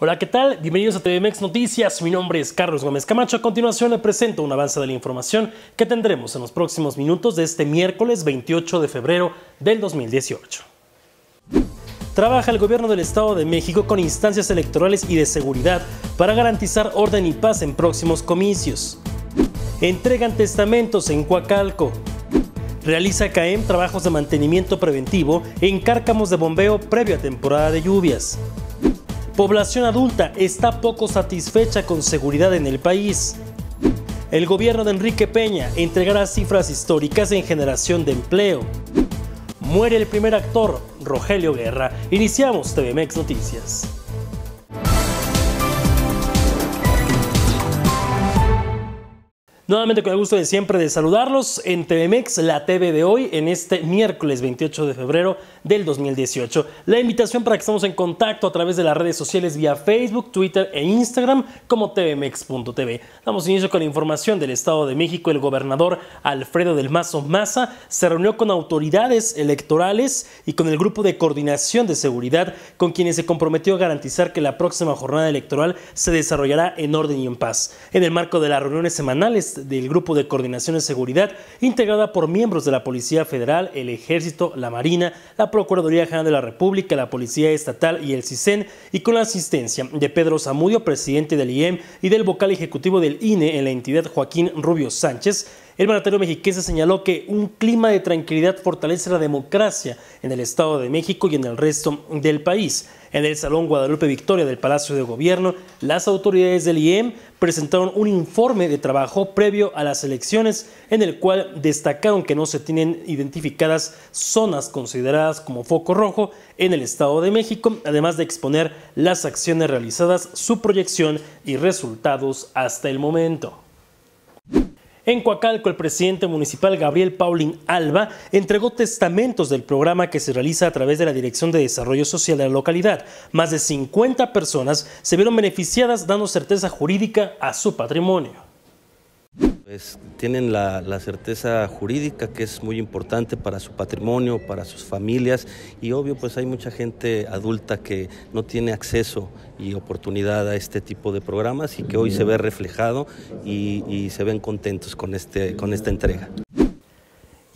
Hola, ¿qué tal? Bienvenidos a TVMX Noticias. Mi nombre es Carlos Gómez Camacho. A continuación le presento un avance de la información que tendremos en los próximos minutos de este miércoles 28 de febrero del 2018 trabaja el gobierno del Estado de México con instancias electorales y de seguridad para garantizar orden y paz en próximos comicios. Entregan testamentos en Coacalco. Realiza CAEM trabajos de mantenimiento preventivo en cárcamos de bombeo previo a temporada de lluvias. Población adulta está poco satisfecha con seguridad en el país. El gobierno de Enrique Peña entregará cifras históricas en generación de empleo. Muere el primer actor, Rogelio Guerra. Iniciamos TVMex Noticias. Nuevamente con el gusto de siempre de saludarlos en TVMEX, la TV de hoy, en este miércoles 28 de febrero del 2018. La invitación para que estemos en contacto a través de las redes sociales vía Facebook, Twitter e Instagram como tvmex.tv. Damos inicio con la información del Estado de México. El gobernador Alfredo del Mazo Maza se reunió con autoridades electorales y con el grupo de coordinación de seguridad con quienes se comprometió a garantizar que la próxima jornada electoral se desarrollará en orden y en paz. En el marco de las reuniones semanales del Grupo de Coordinación de Seguridad, integrada por miembros de la Policía Federal, el Ejército, la Marina, la Procuraduría General de la República, la Policía Estatal y el CISEN, y con la asistencia de Pedro Zamudio, presidente del IEM, y del vocal ejecutivo del INE en la entidad Joaquín Rubio Sánchez, el mandatario mexiquense señaló que un clima de tranquilidad fortalece la democracia en el Estado de México y en el resto del país. En el Salón Guadalupe Victoria del Palacio de Gobierno, las autoridades del IEM presentaron un informe de trabajo previo a las elecciones en el cual destacaron que no se tienen identificadas zonas consideradas como foco rojo en el Estado de México, además de exponer las acciones realizadas, su proyección y resultados hasta el momento. En Coacalco, el presidente municipal Gabriel Paulín Alba entregó testamentos del programa que se realiza a través de la Dirección de Desarrollo Social de la localidad. Más de 50 personas se vieron beneficiadas dando certeza jurídica a su patrimonio. Pues tienen la, certeza jurídica que es muy importante para su patrimonio, para sus familias y obvio pues hay mucha gente adulta que no tiene acceso y oportunidad a este tipo de programas y que hoy se ve reflejado y, y se ven contentos con, este, con esta entrega.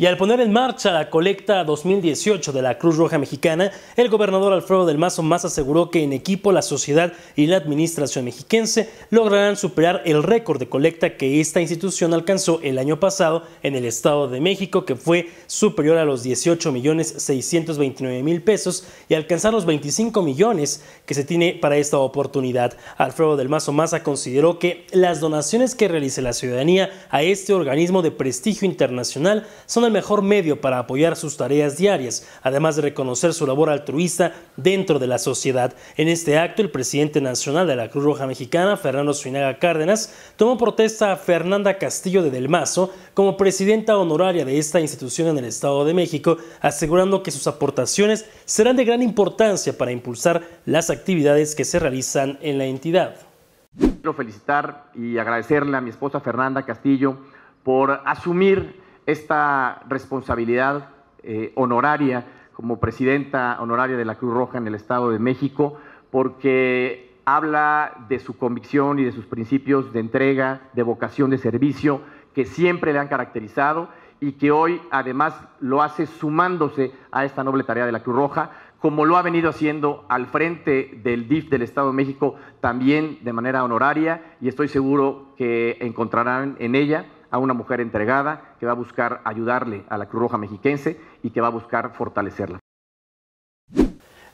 Y al poner en marcha la colecta 2018 de la Cruz Roja Mexicana, el gobernador Alfredo del Mazo más aseguró que en equipo la sociedad y la administración mexiquense lograrán superar el récord de colecta que esta institución alcanzó el año pasado en el Estado de México, que fue superior a los 18 millones 629 mil pesos y alcanzar los 25 millones que se tiene para esta oportunidad. Alfredo del Mazo Maza consideró que las donaciones que realice la ciudadanía a este organismo de prestigio internacional son mejor medio para apoyar sus tareas diarias, además de reconocer su labor altruista dentro de la sociedad. En este acto, el presidente nacional de la Cruz Roja Mexicana, Fernando Suinaga Cárdenas, tomó protesta a Fernanda Castillo de Del Mazo como presidenta honoraria de esta institución en el Estado de México, asegurando que sus aportaciones serán de gran importancia para impulsar las actividades que se realizan en la entidad. Quiero felicitar y agradecerle a mi esposa Fernanda Castillo por asumir esta responsabilidad eh, honoraria como presidenta honoraria de la Cruz Roja en el Estado de México, porque habla de su convicción y de sus principios de entrega, de vocación de servicio, que siempre le han caracterizado y que hoy además lo hace sumándose a esta noble tarea de la Cruz Roja, como lo ha venido haciendo al frente del DIF del Estado de México, también de manera honoraria, y estoy seguro que encontrarán en ella a una mujer entregada que va a buscar ayudarle a la Cruz Roja Mexiquense y que va a buscar fortalecerla.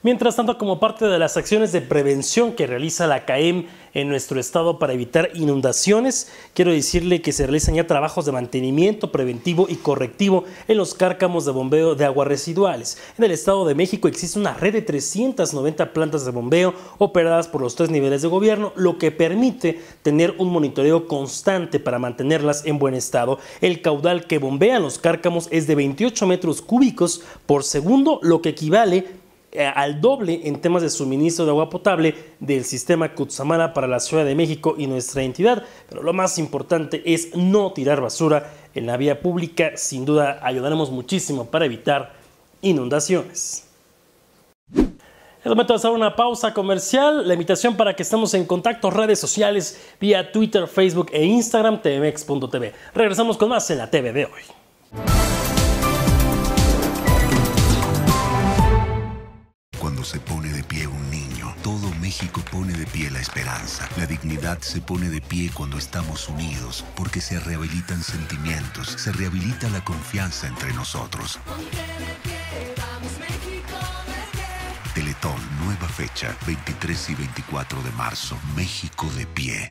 Mientras tanto, como parte de las acciones de prevención que realiza la CAEM en nuestro estado para evitar inundaciones, quiero decirle que se realizan ya trabajos de mantenimiento preventivo y correctivo en los cárcamos de bombeo de aguas residuales. En el estado de México existe una red de 390 plantas de bombeo operadas por los tres niveles de gobierno, lo que permite tener un monitoreo constante para mantenerlas en buen estado. El caudal que bombean los cárcamos es de 28 metros cúbicos por segundo, lo que equivale a eh, al doble en temas de suministro de agua potable del sistema Cutzamala para la Ciudad de México y nuestra entidad. Pero lo más importante es no tirar basura en la vía pública. Sin duda ayudaremos muchísimo para evitar inundaciones. Es momento de hacer una pausa comercial. La invitación para que estemos en contacto, redes sociales, vía Twitter, Facebook e Instagram, tmx.tv. Regresamos con más en la TV de hoy. se pone de pie un niño. Todo México pone de pie la esperanza. La dignidad se pone de pie cuando estamos unidos, porque se rehabilitan sentimientos, se rehabilita la confianza entre nosotros. Teletón, nueva fecha, 23 y 24 de marzo, México de pie.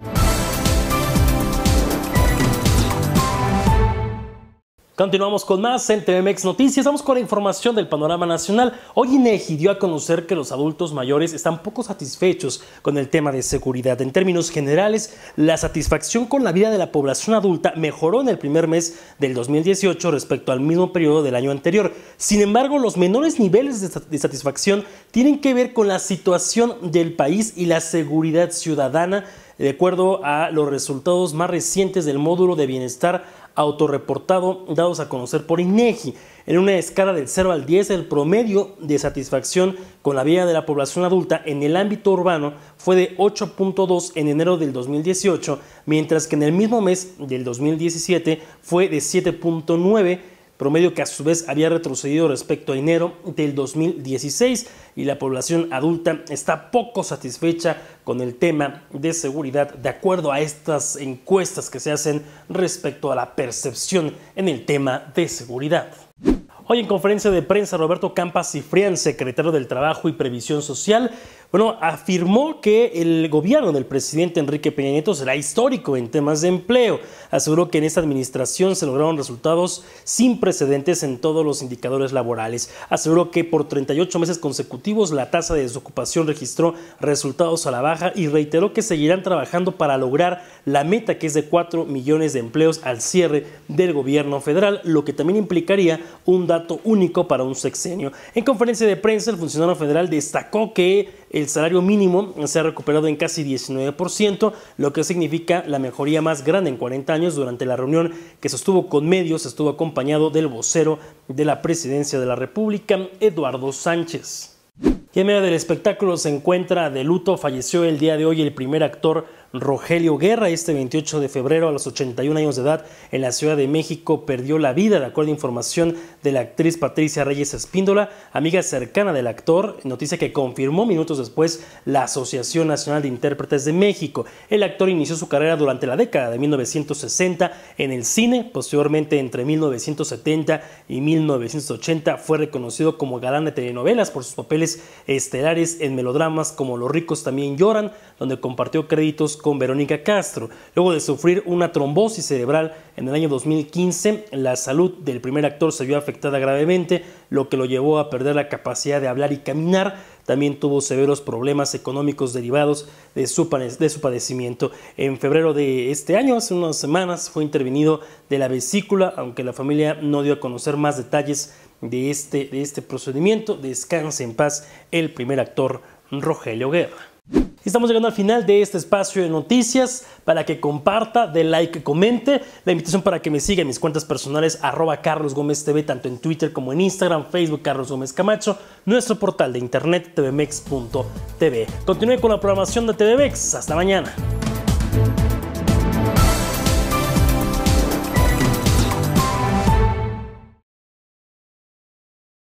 Continuamos con más en TVMX Noticias. Vamos con la información del panorama nacional. Hoy INEGI dio a conocer que los adultos mayores están poco satisfechos con el tema de seguridad. En términos generales, la satisfacción con la vida de la población adulta mejoró en el primer mes del 2018 respecto al mismo periodo del año anterior. Sin embargo, los menores niveles de satisfacción tienen que ver con la situación del país y la seguridad ciudadana, de acuerdo a los resultados más recientes del módulo de bienestar autorreportado dados a conocer por INEGI. En una escala del 0 al 10, el promedio de satisfacción con la vida de la población adulta en el ámbito urbano fue de 8.2 en enero del 2018, mientras que en el mismo mes del 2017 fue de 7.9 promedio que a su vez había retrocedido respecto a enero del 2016 y la población adulta está poco satisfecha con el tema de seguridad de acuerdo a estas encuestas que se hacen respecto a la percepción en el tema de seguridad. Hoy en conferencia de prensa, Roberto Campas Cifrián, secretario del Trabajo y Previsión Social, bueno, afirmó que el gobierno del presidente Enrique Peña Nieto será histórico en temas de empleo. Aseguró que en esta administración se lograron resultados sin precedentes en todos los indicadores laborales. Aseguró que por 38 meses consecutivos la tasa de desocupación registró resultados a la baja y reiteró que seguirán trabajando para lograr la meta que es de 4 millones de empleos al cierre del gobierno federal, lo que también implicaría un dato único para un sexenio. En conferencia de prensa, el funcionario federal destacó que el salario mínimo se ha recuperado en casi 19%, lo que significa la mejoría más grande en 40 años. Durante la reunión que sostuvo con medios, estuvo acompañado del vocero de la presidencia de la República, Eduardo Sánchez. Y en medio del espectáculo se encuentra de luto, falleció el día de hoy el primer actor Rogelio Guerra. Este 28 de febrero, a los 81 años de edad, en la Ciudad de México, perdió la vida, de acuerdo a información de la actriz Patricia Reyes Espíndola, amiga cercana del actor, noticia que confirmó minutos después la Asociación Nacional de Intérpretes de México. El actor inició su carrera durante la década de 1960 en el cine, posteriormente entre 1970 y 1980 fue reconocido como galán de telenovelas por sus papeles estelares en melodramas como Los ricos también lloran, donde compartió créditos con con Verónica Castro. Luego de sufrir una trombosis cerebral en el año 2015, la salud del primer actor se vio afectada gravemente, lo que lo llevó a perder la capacidad de hablar y caminar. También tuvo severos problemas económicos derivados de su, padecimiento. En febrero de este año, hace unas semanas, fue intervenido de la vesícula, aunque la familia no dio a conocer más detalles de este, de este procedimiento. Descanse en paz el primer actor Rogelio Guerra estamos llegando al final de este espacio de noticias. Para que comparta, de like, comente. La invitación para que me siga en mis cuentas personales, arroba Carlos Gómez TV, tanto en Twitter como en Instagram, Facebook, Carlos Gómez Camacho, nuestro portal de internet, tvmex.tv. Continúe con la programación de TVMex. Hasta mañana.